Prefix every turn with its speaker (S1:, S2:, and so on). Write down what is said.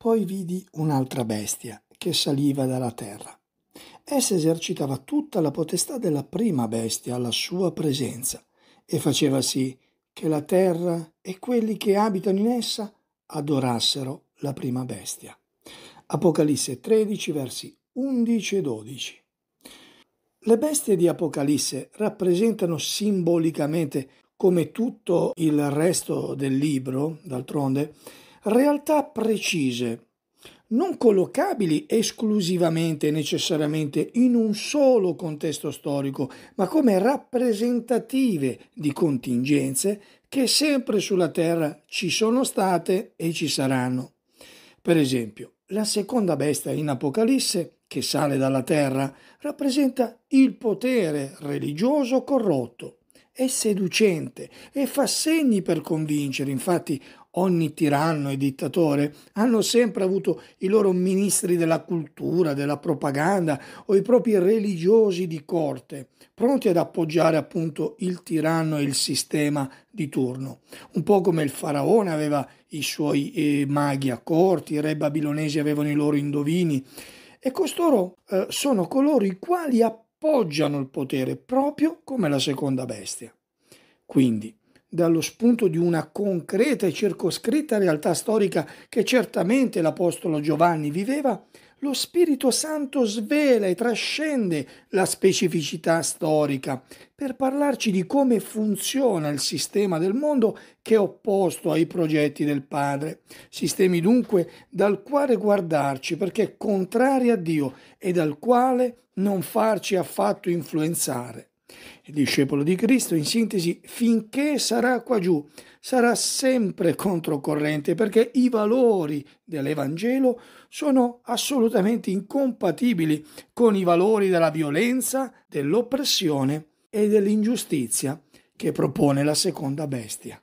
S1: Poi vidi un'altra bestia che saliva dalla terra. Essa esercitava tutta la potestà della prima bestia alla sua presenza e faceva sì che la terra e quelli che abitano in essa adorassero la prima bestia. Apocalisse 13 versi 11 e 12. Le bestie di Apocalisse rappresentano simbolicamente, come tutto il resto del libro, d'altronde, realtà precise, non collocabili esclusivamente e necessariamente in un solo contesto storico, ma come rappresentative di contingenze che sempre sulla Terra ci sono state e ci saranno. Per esempio, la seconda bestia in Apocalisse, che sale dalla Terra, rappresenta il potere religioso corrotto è seducente e fa segni per convincere. Infatti, ogni tiranno e dittatore, hanno sempre avuto i loro ministri della cultura, della propaganda o i propri religiosi di corte, pronti ad appoggiare appunto il tiranno e il sistema di turno. Un po' come il faraone aveva i suoi eh, maghi a corti, i re babilonesi avevano i loro indovini e costoro eh, sono coloro i quali appoggiano il potere proprio come la seconda bestia. Quindi dallo spunto di una concreta e circoscritta realtà storica che certamente l'Apostolo Giovanni viveva, lo Spirito Santo svela e trascende la specificità storica per parlarci di come funziona il sistema del mondo che è opposto ai progetti del Padre. Sistemi dunque dal quale guardarci perché contrari a Dio e dal quale non farci affatto influenzare. Il discepolo di Cristo, in sintesi, finché sarà qua giù, sarà sempre controcorrente perché i valori dell'Evangelo sono assolutamente incompatibili con i valori della violenza, dell'oppressione e dell'ingiustizia che propone la seconda bestia.